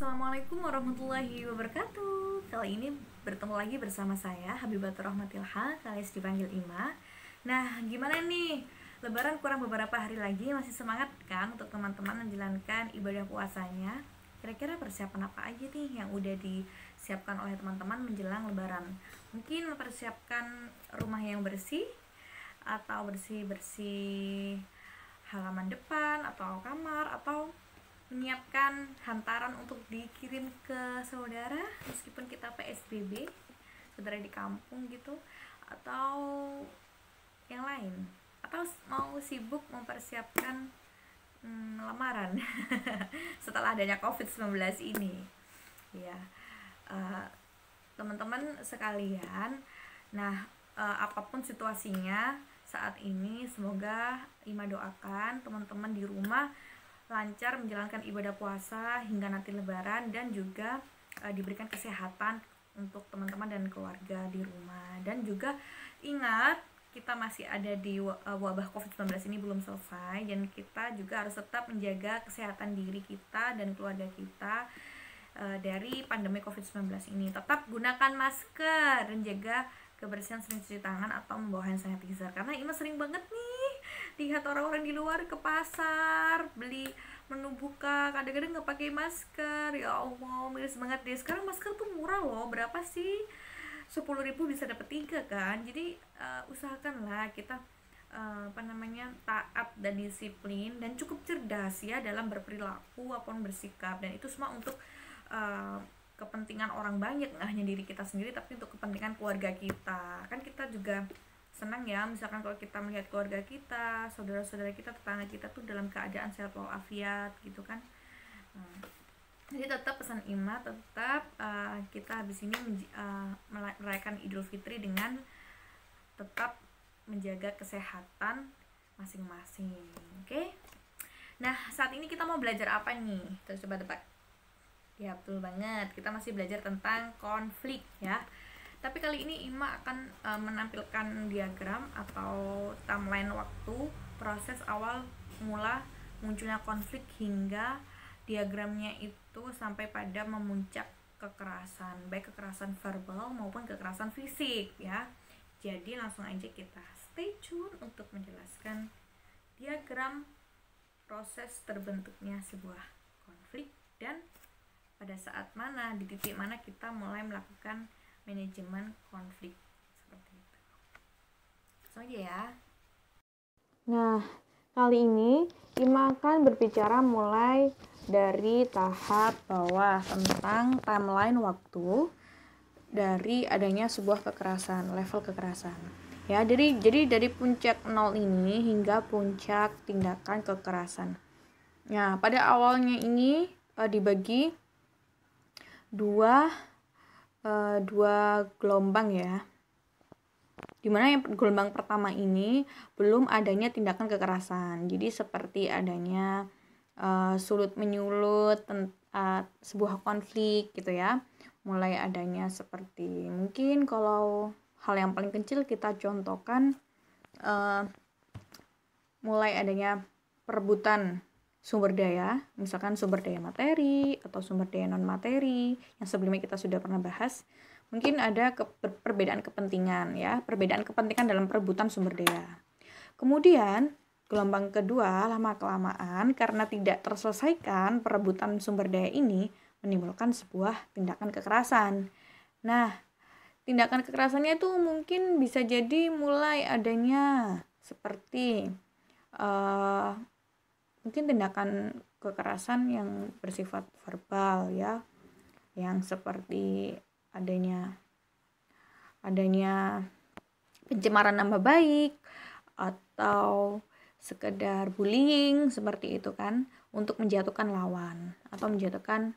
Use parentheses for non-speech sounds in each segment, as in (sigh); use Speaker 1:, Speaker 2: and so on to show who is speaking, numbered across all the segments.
Speaker 1: Assalamualaikum warahmatullahi wabarakatuh Kali ini bertemu lagi bersama saya Habibatur Rahmatilha, kalian dipanggil Ima Nah, gimana nih? Lebaran kurang beberapa hari lagi Masih semangat kan untuk teman-teman menjalankan ibadah puasanya? Kira-kira persiapan apa aja nih yang udah disiapkan oleh teman-teman menjelang lebaran? Mungkin mempersiapkan rumah yang bersih Atau bersih-bersih halaman depan Atau kamar Atau menyiapkan hantaran untuk dikirim ke saudara meskipun kita PSBB saudara di kampung gitu atau yang lain atau mau sibuk mempersiapkan hmm, lamaran (laughs) setelah adanya COVID-19 ini ya teman eh, teman-teman sekalian nah uh, apapun situasinya saat ini semoga Ima doakan teman-teman di rumah lancar menjalankan ibadah puasa hingga nanti lebaran dan juga uh, diberikan kesehatan untuk teman-teman dan keluarga di rumah dan juga ingat kita masih ada di eh, wabah COVID-19 ini belum selesai dan kita juga harus tetap menjaga kesehatan diri kita dan keluarga kita eh, dari pandemi COVID-19 ini. Tetap gunakan masker dan jaga kebersihan sering cuci tangan atau membawa hand sanitizer karena ini sering banget nih lihat orang-orang di luar ke pasar beli menu buka kadang-kadang nggak pakai masker ya allah miris banget deh sekarang masker tuh murah loh berapa sih sepuluh ribu bisa dapat tiga kan jadi uh, usahakanlah kita uh, apa namanya taat dan disiplin dan cukup cerdas ya dalam berperilaku apapun bersikap dan itu semua untuk uh, kepentingan orang banyak nggak hanya diri kita sendiri tapi untuk kepentingan keluarga kita kan kita juga senang ya misalkan kalau kita melihat keluarga kita saudara-saudara kita tetangga kita tuh dalam keadaan sehat walafiat gitu kan hmm. jadi tetap pesan Ima tetap uh, kita habis ini uh, merayakan Idul Fitri dengan tetap menjaga kesehatan masing-masing oke okay? nah saat ini kita mau belajar apa nih Terus coba tebak ya betul banget kita masih belajar tentang konflik ya tapi kali ini Ima akan uh, menampilkan diagram atau timeline waktu proses awal mula munculnya konflik hingga diagramnya itu sampai pada memuncak kekerasan, baik kekerasan verbal maupun kekerasan fisik ya. Jadi langsung aja kita stay tune untuk menjelaskan diagram proses terbentuknya sebuah konflik dan pada saat mana di titik mana kita mulai melakukan manajemen konflik seperti itu. aja ya. Nah, kali ini Ima akan berbicara mulai dari tahap bawah tentang timeline waktu dari adanya sebuah kekerasan, level kekerasan. Ya, jadi jadi dari puncak nol ini hingga puncak tindakan kekerasan. Nah, pada awalnya ini uh, dibagi dua uh, dua gelombang ya dimana yang gelombang pertama ini belum adanya tindakan kekerasan jadi seperti adanya uh, sulut menyulut uh, sebuah konflik gitu ya mulai adanya seperti mungkin kalau hal yang paling kecil kita contohkan uh, mulai adanya perebutan sumber daya, misalkan sumber daya materi atau sumber daya non materi yang sebelumnya kita sudah pernah bahas, mungkin ada ke perbedaan kepentingan ya, perbedaan kepentingan dalam perebutan sumber daya. Kemudian gelombang kedua lama kelamaan karena tidak terselesaikan perebutan sumber daya ini menimbulkan sebuah tindakan kekerasan. Nah, tindakan kekerasannya itu mungkin bisa jadi mulai adanya seperti uh, mungkin tindakan kekerasan yang bersifat verbal ya yang seperti adanya adanya pencemaran nama baik atau sekedar bullying seperti itu kan untuk menjatuhkan lawan atau menjatuhkan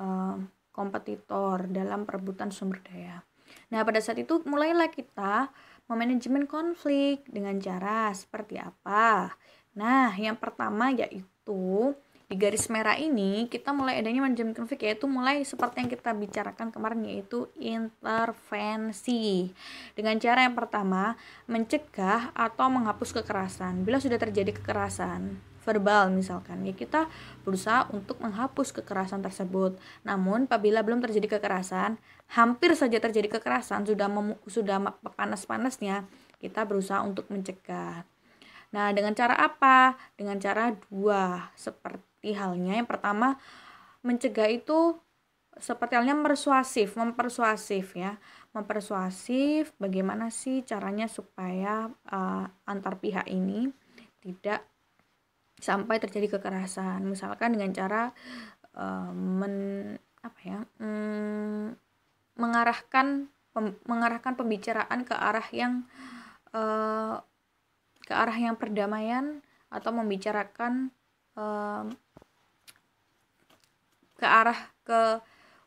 Speaker 1: uh, kompetitor dalam perebutan sumber daya. Nah pada saat itu mulailah kita memanajemen konflik dengan cara seperti apa Nah, yang pertama yaitu di garis merah ini kita mulai adanya manajemen konflik yaitu mulai seperti yang kita bicarakan kemarin yaitu intervensi dengan cara yang pertama mencegah atau menghapus kekerasan bila sudah terjadi kekerasan verbal misalkan ya kita berusaha untuk menghapus kekerasan tersebut namun apabila belum terjadi kekerasan hampir saja terjadi kekerasan sudah sudah panas-panasnya kita berusaha untuk mencegah Nah, dengan cara apa? Dengan cara dua. Seperti halnya yang pertama mencegah itu seperti halnya persuasif, mempersuasif ya. Mempersuasif bagaimana sih caranya supaya uh, antar pihak ini tidak sampai terjadi kekerasan. Misalkan dengan cara uh, men apa ya? Mm, mengarahkan pem, mengarahkan pembicaraan ke arah yang uh, ke arah yang perdamaian atau membicarakan um, ke arah ke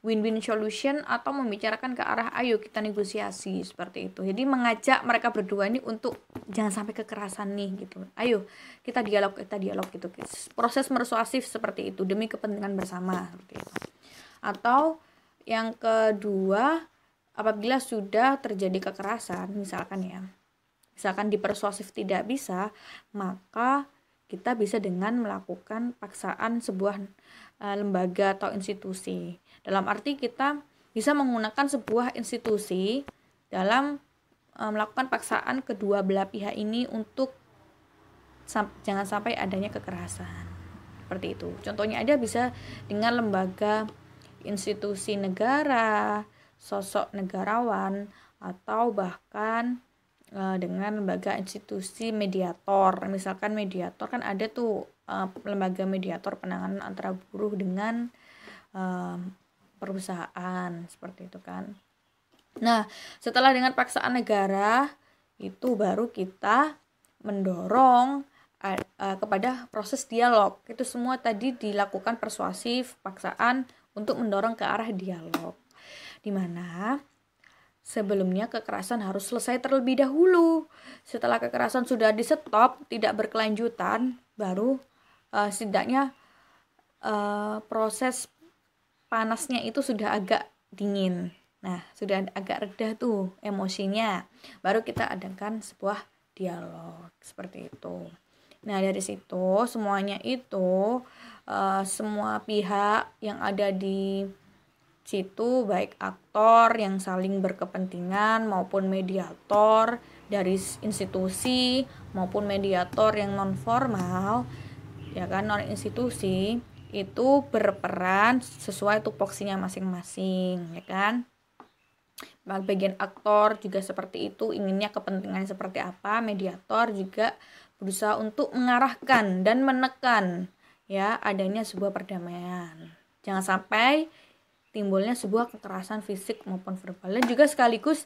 Speaker 1: win-win solution atau membicarakan ke arah ayo kita negosiasi seperti itu. Jadi mengajak mereka berdua ini untuk jangan sampai kekerasan nih gitu. Ayo kita dialog kita dialog gitu. Proses persuasif seperti itu demi kepentingan bersama seperti itu. Atau yang kedua apabila sudah terjadi kekerasan misalkan ya misalkan di persuasif tidak bisa, maka kita bisa dengan melakukan paksaan sebuah eh, lembaga atau institusi. Dalam arti kita bisa menggunakan sebuah institusi dalam eh, melakukan paksaan kedua belah pihak ini untuk jangan sampai adanya kekerasan. Seperti itu. Contohnya aja bisa dengan lembaga institusi negara, sosok negarawan atau bahkan Eh, dengan lembaga institusi mediator. Misalkan mediator kan ada tuh eh, lembaga mediator penanganan antara buruh dengan eh, perusahaan seperti itu kan. Nah, setelah dengan paksaan negara itu baru kita mendorong kepada proses dialog. Itu semua tadi dilakukan persuasif, paksaan untuk mendorong ke arah dialog. Di mana Sebelumnya kekerasan harus selesai terlebih dahulu. Setelah kekerasan sudah di stop, tidak berkelanjutan, baru uh, setidaknya uh, proses panasnya itu sudah agak dingin. Nah, sudah agak reda tuh emosinya. Baru kita adakan sebuah dialog seperti itu. Nah, dari situ semuanya itu uh, semua pihak yang ada di situ baik aktor yang saling berkepentingan maupun mediator dari institusi maupun mediator yang non formal ya kan non institusi itu berperan sesuai tupoksinya masing-masing ya kan nah, bagian aktor juga seperti itu inginnya kepentingan seperti apa mediator juga berusaha untuk mengarahkan dan menekan ya adanya sebuah perdamaian jangan sampai timbulnya sebuah kekerasan fisik maupun verbal dan juga sekaligus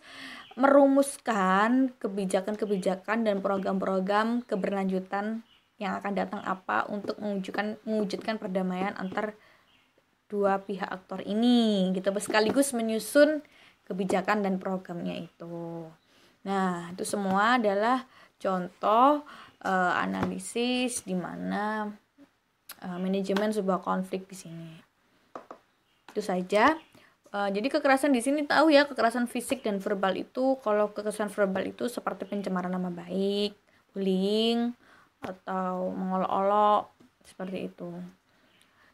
Speaker 1: merumuskan kebijakan-kebijakan dan program-program keberlanjutan yang akan datang apa untuk mewujudkan mewujudkan perdamaian antar dua pihak aktor ini gitu sekaligus menyusun kebijakan dan programnya itu. Nah, itu semua adalah contoh uh, analisis di mana uh, manajemen sebuah konflik di sini. Itu saja. Uh, jadi kekerasan di sini tahu ya kekerasan fisik dan verbal itu kalau kekerasan verbal itu seperti pencemaran nama baik, bullying atau mengolok-olok seperti itu.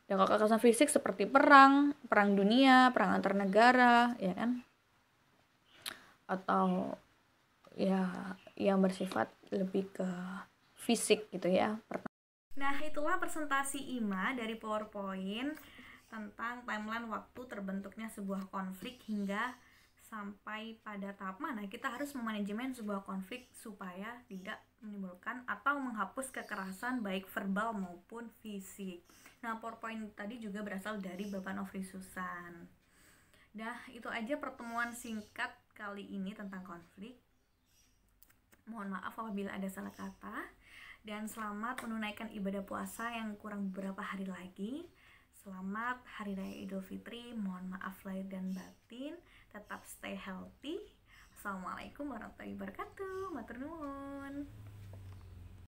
Speaker 1: Dan kalau kekerasan fisik seperti perang, perang dunia, perang antar negara, ya kan? Atau ya yang bersifat lebih ke fisik gitu ya. Nah, itulah presentasi IMA dari PowerPoint tentang timeline waktu terbentuknya sebuah konflik hingga sampai pada tahap mana kita harus memanajemen sebuah konflik supaya tidak menimbulkan atau menghapus kekerasan baik verbal maupun fisik. Nah, PowerPoint tadi juga berasal dari Bapak ofri Susan. Dah, itu aja pertemuan singkat kali ini tentang konflik. Mohon maaf apabila ada salah kata dan selamat menunaikan ibadah puasa yang kurang beberapa hari lagi. Selamat Hari Raya Idul Fitri. Mohon maaf lahir dan batin. Tetap stay healthy. Assalamualaikum warahmatullahi wabarakatuh. Matur